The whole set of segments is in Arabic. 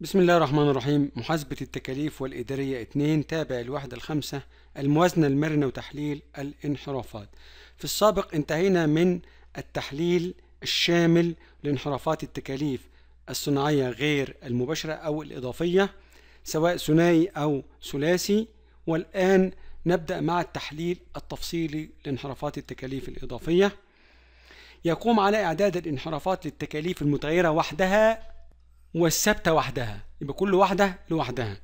بسم الله الرحمن الرحيم محاسبة التكاليف والإدارية 2 تابع الوحدة الخامسة الموازنة المرنة وتحليل الانحرافات في السابق انتهينا من التحليل الشامل لانحرافات التكاليف الصناعية غير المباشرة أو الإضافية سواء ثنائي أو ثلاثي والآن نبدأ مع التحليل التفصيلي لانحرافات التكاليف الإضافية يقوم على إعداد الانحرافات للتكاليف المتغيرة وحدها والثابتة وحدها يبقى كل واحدة لوحدها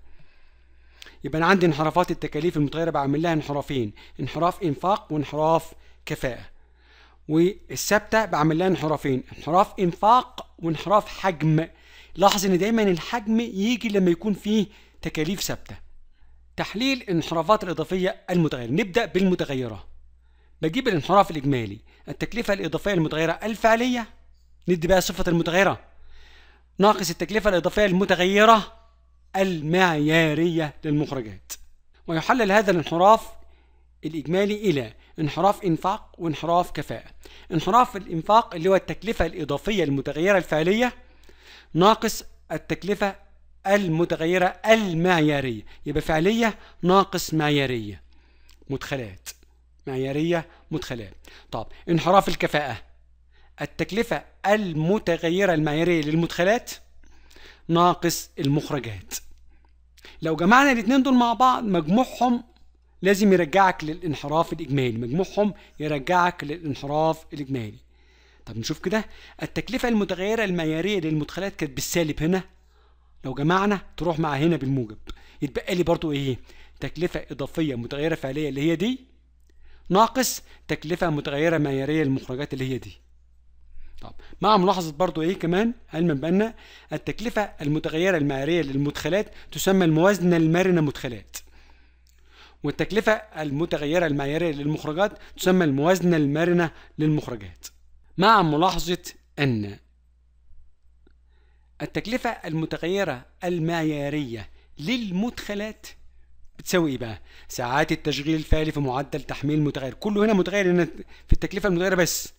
يبقى أنا عندي انحرافات التكاليف المتغيرة بعمل لها انحرافين انحراف إنفاق وانحراف كفاءة والثابتة بعمل لها انحرافين انحراف إنفاق وانحراف حجم لاحظ إن دايما الحجم يجي لما يكون فيه تكاليف ثابتة تحليل الانحرافات الإضافية المتغيرة نبدأ بالمتغيرة بجيب الانحراف الإجمالي التكلفة الإضافية المتغيرة الفعلية ندي بقى صفة المتغيرة ناقص التكلفة الإضافية المتغيرة المعيارية للمخرجات ويحلل هذا الانحراف الإجمالي إلى انحراف إنفاق وانحراف كفاءة انحراف الإنفاق اللي هو التكلفة الإضافية المتغيرة الفعلية ناقص التكلفة المتغيرة المعيارية يبقى فعلية ناقص معيارية مدخلات معيارية مدخلات طب انحراف الكفاءة التكلفة المتغيرة المعيارية للمدخلات ناقص المخرجات لو جمعنا الاتنين دول مع بعض مجموعهم لازم يرجعك للانحراف الإجمالي مجموعهم يرجعك للانحراف الإجمالي طب نشوف كده التكلفة المتغيرة المعيارية للمدخلات كانت بالسالب هنا لو جمعنا تروح مع هنا بالموجب يتبقى لي برضو ايه تكلفة إضافية متغيرة فعلية اللي هي دي ناقص تكلفة متغيرة معيارية للمخرجات اللي هي دي مع ملاحظة برضو ايه كمان علما بأن التكلفة المتغيرة المعيارية للمدخلات تسمى الموازنة المرنة مدخلات والتكلفة المتغيرة المعيارية للمخرجات تسمى الموازنة المرنة للمخرجات مع ملاحظة أن التكلفة المتغيرة المعيارية للمدخلات بتساوي ايه بقى؟ ساعات التشغيل الفعلي في معدل تحميل متغير، كله هنا متغير هنا في التكلفة المتغيرة بس،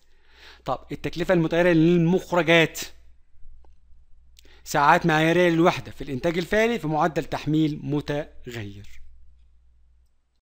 طب التكلفة المتغيرة للمخرجات ساعات معيارية للوحدة في الإنتاج الفعلي في معدل تحميل متغير